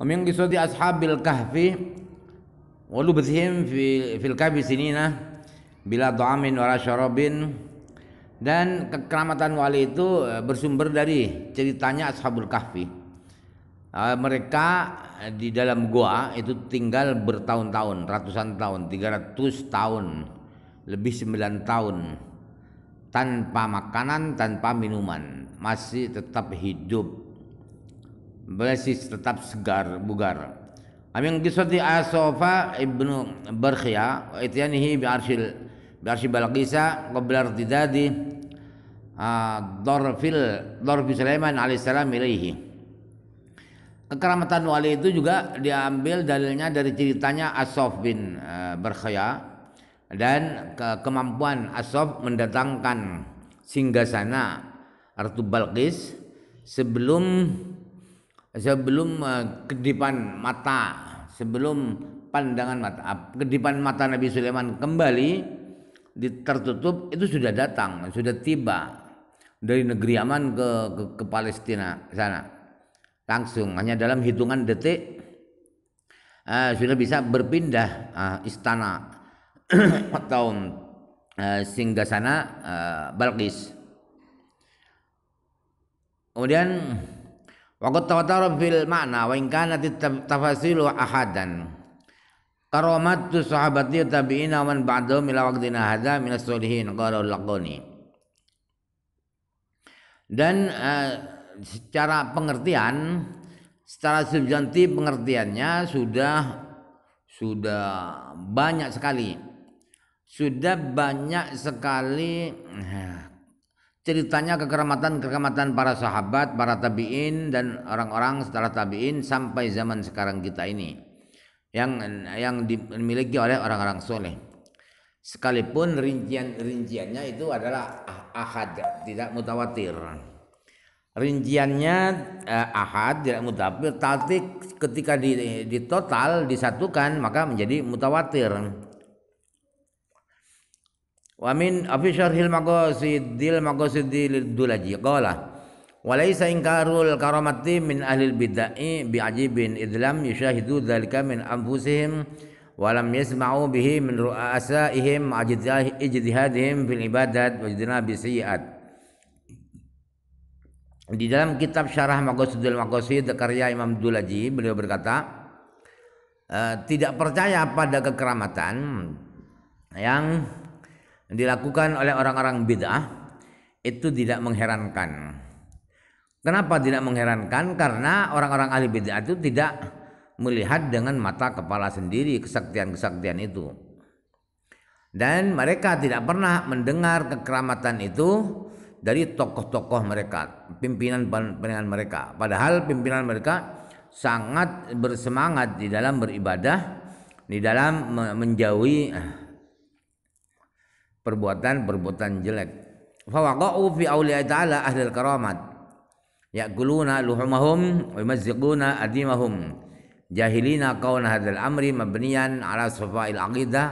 ومن قصة أصحاب الكهف ولبثهم في في الكهف سنين bila طعام ولا شراب dan kekeramatan wali itu eh, bersumber dari ceritanya ashabul kahfi eh, mereka eh, di dalam goa itu tinggal bertahun-tahun ratusan tahun 300 tahun lebih 9 tahun tanpa makanan tanpa minuman masih tetap hidup masih tetap segar bugar Amin kisati Asofa ibnu Barkhia wa ityanihi bi arshil bi arshil Balqisa tidak di ah, Dorfil, dorfil Sulaiman alaihissalam ilaihi kekeramatan wali itu juga diambil dalilnya dari ceritanya Asof bin eh, Barkhia dan ke kemampuan Asof mendatangkan singgasana Ratu Balqis sebelum sebelum eh, kedipan mata sebelum pandangan mata kedipan mata Nabi Sulaiman kembali tertutup itu sudah datang sudah tiba dari negeri Yaman ke, ke ke Palestina sana langsung hanya dalam hitungan detik uh, sudah bisa berpindah uh, istana atau uh, sana uh, Balkis kemudian Waktu tawatara fil mana, wa in kanat tafasilu ahadan. Karamatu sahabati tabi'ina man ba'dahum ila waqtina hadza min as-solihin qala laqani Dan uh, secara pengertian secara subjanti pengertiannya sudah sudah banyak sekali sudah banyak sekali eh, ceritanya kekeramatan-kekeramatan para sahabat, para tabiin dan orang-orang setelah tabiin sampai zaman sekarang kita ini yang yang dimiliki oleh orang-orang soleh. Sekalipun rincian-rinciannya itu adalah ahad, tidak mutawatir. Rinciannya eh, ahad tidak mutawatir, tapi ketika di, di total disatukan maka menjadi mutawatir. Wa min afi syarhil maqasidil maqasidil dulaji qala walaysa inkarul karamati min ahlil bid'ai bi ajibin idlam yushahidu dzalika min anfusihim walam yasma'u bihi min ru'asaihim ijtihadihim fil ibadat wajdina bi sayiat di dalam kitab Syarah Maqasidul Maqasid karya Imam Dulaji beliau berkata eh, tidak percaya pada kekeramatan yang yang dilakukan oleh orang-orang bid'ah itu tidak mengherankan. Kenapa tidak mengherankan? Karena orang-orang ahli bid'ah itu tidak melihat dengan mata kepala sendiri kesaktian-kesaktian itu. Dan mereka tidak pernah mendengar kekeramatan itu dari tokoh-tokoh mereka, pimpinan-pimpinan mereka. Padahal pimpinan mereka sangat bersemangat di dalam beribadah, di dalam menjauhi perbuatan-perbuatan jelek. Fawaqa'u fi awliya ta'ala al karamat. Ya'kuluna luhumahum wa mazziquna adimahum. Jahilina qawna hadzal amri mabniyan ala sufa'il aqidah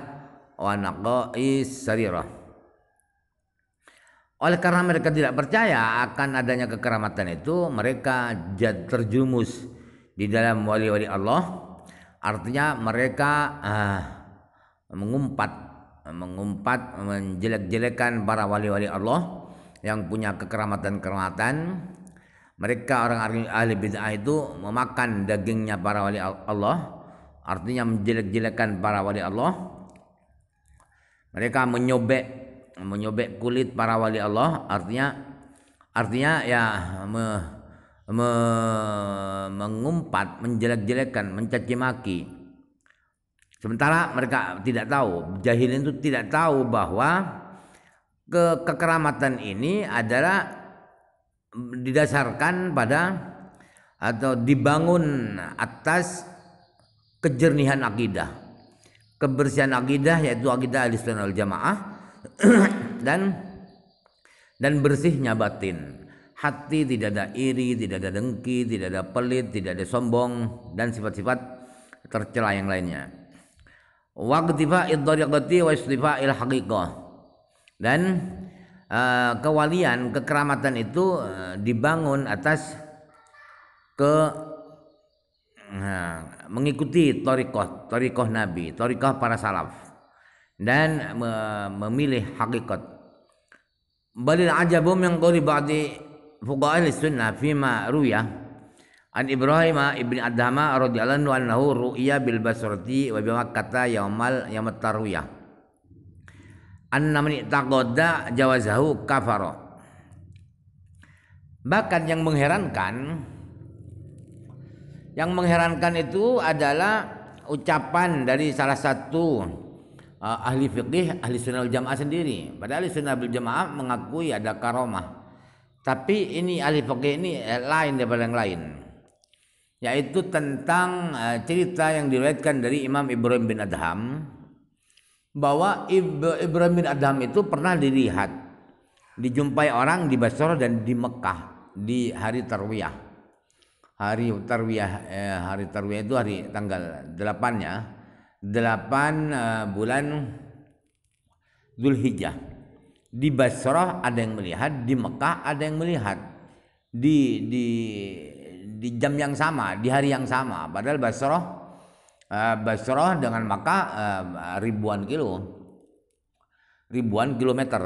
wa naqa'is sarirah. Oleh karena mereka tidak percaya akan adanya kekeramatan itu, mereka terjumus di dalam wali-wali Allah. Artinya mereka uh, mengumpat mengumpat menjelek-jelekan para wali-wali Allah yang punya kekeramatan-keramatan mereka orang ahli bid'ah itu memakan dagingnya para wali Allah artinya menjelek-jelekan para wali Allah mereka menyobek menyobek kulit para wali Allah artinya artinya ya me, me, mengumpat menjelek-jelekan mencaci maki Sementara mereka tidak tahu, jahilin itu tidak tahu bahwa ke kekeramatan ini adalah didasarkan pada atau dibangun atas kejernihan akidah, kebersihan akidah yaitu akidah Islam al Jamaah dan dan bersihnya batin. Hati tidak ada iri, tidak ada dengki, tidak ada pelit, tidak ada sombong dan sifat-sifat tercela yang lainnya wa iktifa'id dariqati wa istifa'il haqiqah dan uh, kewalian kekeramatan itu uh, dibangun atas ke uh, mengikuti torikoh torikoh nabi torikoh para salaf dan uh, memilih hakikat balil ajabum yang kori ba'di fuqa'il sunnah fima ruyah An Ibrahim ibn Adama radhiyallahu anhu ru'ya bil Basrati wa bi Makkah yaumal yaumat tarwiyah. Anna man taqadda jawazahu kafara. Bahkan yang mengherankan yang mengherankan itu adalah ucapan dari salah satu uh, ahli fikih ahli sunnah jamaah sendiri. Padahal ahli sunnah jamaah mengakui ada karomah. Tapi ini ahli fikih ini eh, lain daripada yang lain yaitu tentang eh, cerita yang diriwayatkan dari Imam Ibrahim bin Adham bahwa Ibrahim bin Adham itu pernah dilihat dijumpai orang di Basra dan di Mekah di hari Tarwiyah hari Tarwiyah eh, hari Tarwiyah itu hari tanggal 8 ya 8 bulan Zulhijjah di Basra ada yang melihat di Mekah ada yang melihat di di di jam yang sama, di hari yang sama. Padahal Basroh, eh, Basroh dengan maka eh, ribuan kilo, ribuan kilometer.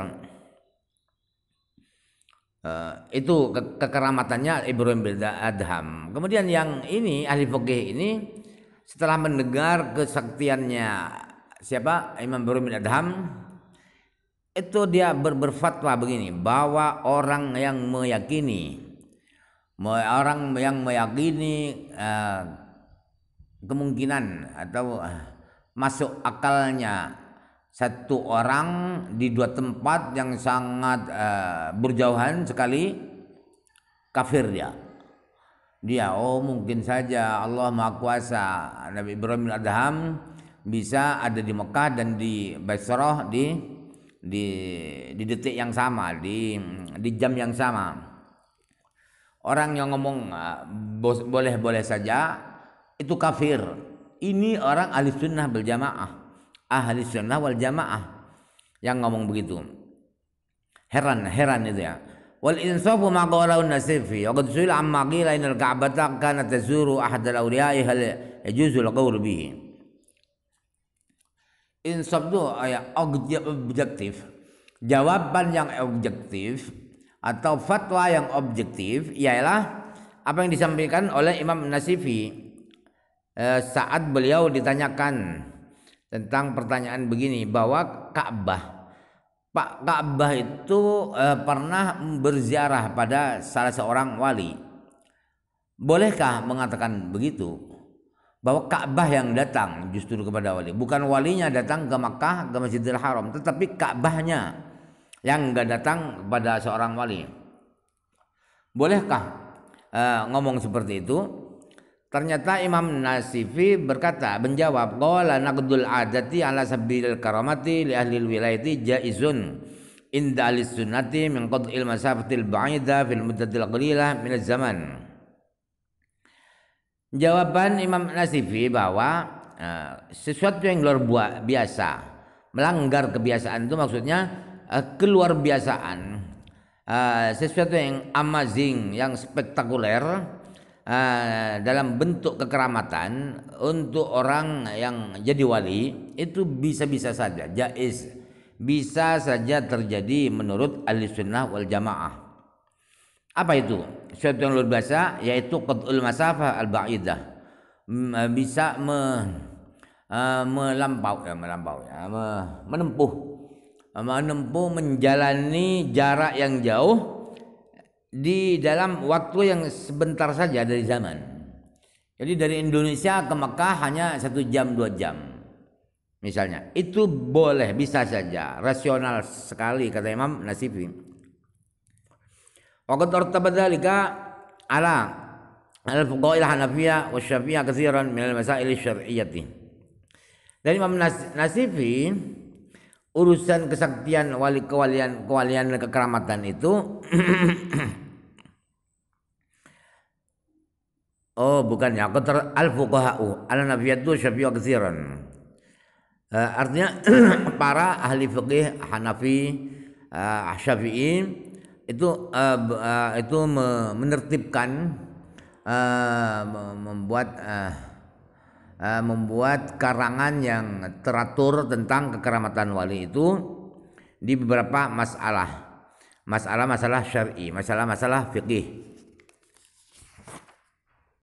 Eh, itu kekeramatannya Ibrahim bin Adham. Kemudian yang ini ahli fikih ini setelah mendengar kesaktiannya siapa Imam Ibrahim bin Adham itu dia ber berfatwa begini bahwa orang yang meyakini orang yang meyakini eh, kemungkinan atau eh, masuk akalnya satu orang di dua tempat yang sangat eh, berjauhan sekali kafir dia dia oh mungkin saja Allah Maha Kuasa Nabi Ibrahim Adham bisa ada di Mekah dan di Basrah di di di detik yang sama di di jam yang sama orang yang ngomong ah, boleh-boleh saja itu kafir. Ini orang ahli sunnah berjamaah. Ahli sunnah wal jamaah yang ngomong begitu. Heran, heran itu ya. Wal insafu ma nasifi wa qad su'ila amma qila inal ka'bata kana tazuru ahad al awliya'i hal yajuzu al Insaf itu ya, objektif. Jawaban yang objektif atau fatwa yang objektif ialah apa yang disampaikan oleh Imam Nasifi eh, saat beliau ditanyakan tentang pertanyaan begini bahwa Ka'bah Pak Ka'bah itu eh, pernah berziarah pada salah seorang wali. Bolehkah mengatakan begitu? Bahwa Ka'bah yang datang justru kepada wali, bukan walinya datang ke Makkah ke Masjidil Haram, tetapi Ka'bahnya yang enggak datang pada seorang wali. Bolehkah e, ngomong seperti itu? Ternyata Imam Nasifi berkata, menjawab, "Qala naqdul adati ala sabil karamati li ahli wilayati jaizun inda ahli sunnati min qad'il masafatil ba'ida fil muddatil qalilah min zaman." Jawaban Imam Nasifi bahwa e, sesuatu yang luar biasa melanggar kebiasaan itu maksudnya Eh, keluar biasaan, uh, eh, sesuatu yang amazing, yang spektakuler uh, dalam bentuk kekeramatan untuk orang yang jadi wali itu bisa-bisa saja jais bisa saja terjadi menurut ahli sunnah wal jamaah. Apa itu? Sesuatu yang luar biasa yaitu qad'ul masafah al-ba'idah. Bisa me, uh, melampau ya melampau ya menempuh menempuh menjalani jarak yang jauh di dalam waktu yang sebentar saja dari zaman. Jadi dari Indonesia ke Mekah hanya satu jam dua jam misalnya itu boleh bisa saja rasional sekali kata Imam Nasifi. Waqad ortabadzalika ala al-fuqahil Hanafiyah wa Syafi'iyah kathiran min al-masail syar'iyyah. Dan Imam Nasifi urusan kesaktian wali kewalian kewalian dan kekeramatan itu oh bukan ya qatar al fuqaha'u al nabiyatu syafi'u katsiran uh, artinya para ahli fiqih Hanafi uh, Syafi'i itu uh, uh, itu menertibkan uh, membuat uh, Eh, membuat karangan yang teratur tentang kekeramatan wali itu di beberapa masalah. Masalah-masalah syar'i, masalah-masalah fikih.